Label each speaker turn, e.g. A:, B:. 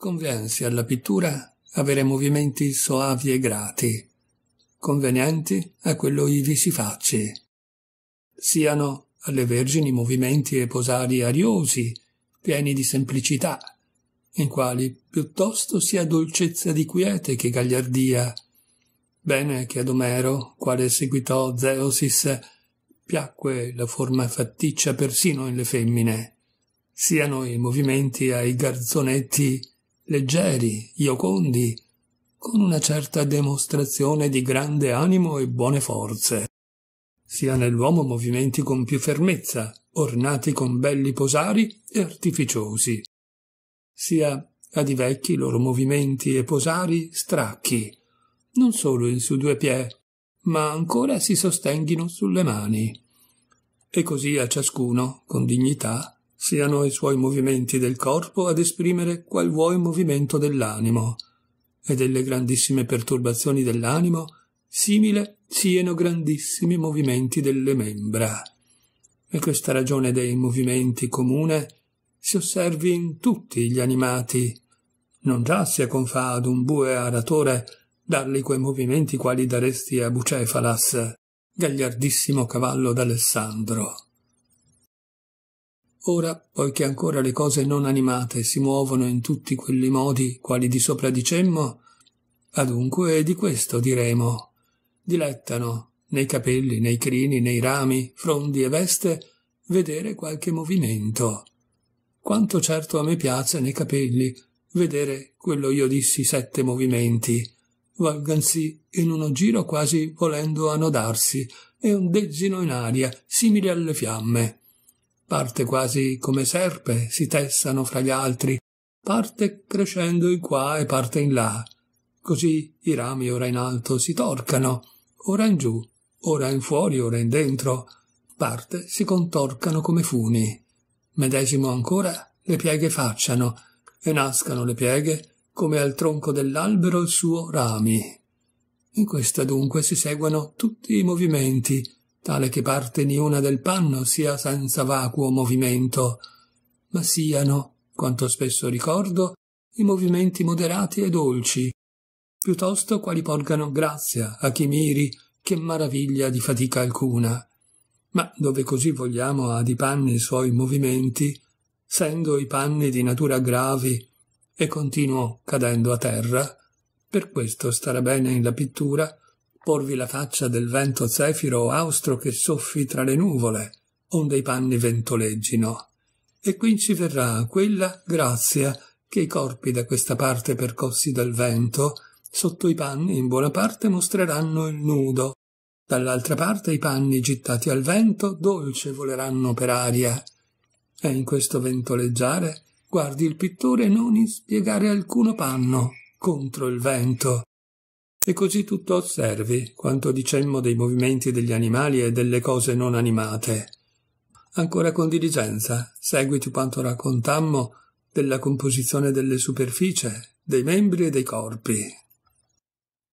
A: Conviensi alla pittura avere movimenti soavi e grati, convenienti a quello ivi si facci. Siano alle vergini movimenti e posali ariosi, pieni di semplicità, in quali piuttosto sia dolcezza di quiete che gagliardia. Bene che ad Omero, quale seguitò Zeosis, piacque la forma fatticcia persino in le femmine. Siano i movimenti ai garzonetti leggeri, iocondi, con una certa dimostrazione di grande animo e buone forze. Sia nell'uomo movimenti con più fermezza, ornati con belli posari e artificiosi. Sia ad i vecchi loro movimenti e posari stracchi, non solo in su due pie, ma ancora si sostenghino sulle mani. E così a ciascuno, con dignità, siano i suoi movimenti del corpo ad esprimere qual vuoi movimento dell'animo, e delle grandissime perturbazioni dell'animo simile siano grandissimi movimenti delle membra. E questa ragione dei movimenti comune si osservi in tutti gli animati. Non già sia confà ad un bue aratore dargli quei movimenti quali daresti a Bucefalas, gagliardissimo cavallo d'Alessandro. Ora, poiché ancora le cose non animate si muovono in tutti quelli modi quali di sopra dicemmo, adunque di questo diremo. Dilettano, nei capelli, nei crini, nei rami, frondi e veste, vedere qualche movimento. Quanto certo a me piace nei capelli vedere quello io dissi sette movimenti, valgansi in uno giro quasi volendo annodarsi, e un dezzino in aria, simile alle fiamme parte quasi come serpe, si tessano fra gli altri, parte crescendo in qua e parte in là. Così i rami ora in alto si torcano, ora in giù, ora in fuori, ora in dentro, parte si contorcano come funi. Medesimo ancora le pieghe facciano, e nascano le pieghe come al tronco dell'albero il suo rami. In questa dunque si seguono tutti i movimenti, tale che parte niuna del panno sia senza vacuo movimento, ma siano, quanto spesso ricordo, i movimenti moderati e dolci, piuttosto quali porgano grazia a chi miri che maraviglia di fatica alcuna. Ma dove così vogliamo ad i panni i suoi movimenti, sendo i panni di natura gravi e continuo cadendo a terra, per questo starà bene in la pittura porvi la faccia del vento zefiro o austro che soffi tra le nuvole, onde i panni ventoleggino. E qui ci verrà quella grazia che i corpi da questa parte percossi dal vento, sotto i panni in buona parte mostreranno il nudo, dall'altra parte i panni gittati al vento dolce voleranno per aria. E in questo ventoleggiare guardi il pittore non ispiegare alcuno panno contro il vento, e così tutto osservi quanto dicemmo dei movimenti degli animali e delle cose non animate. Ancora con diligenza, seguiti quanto raccontammo della composizione delle superficie, dei membri e dei corpi,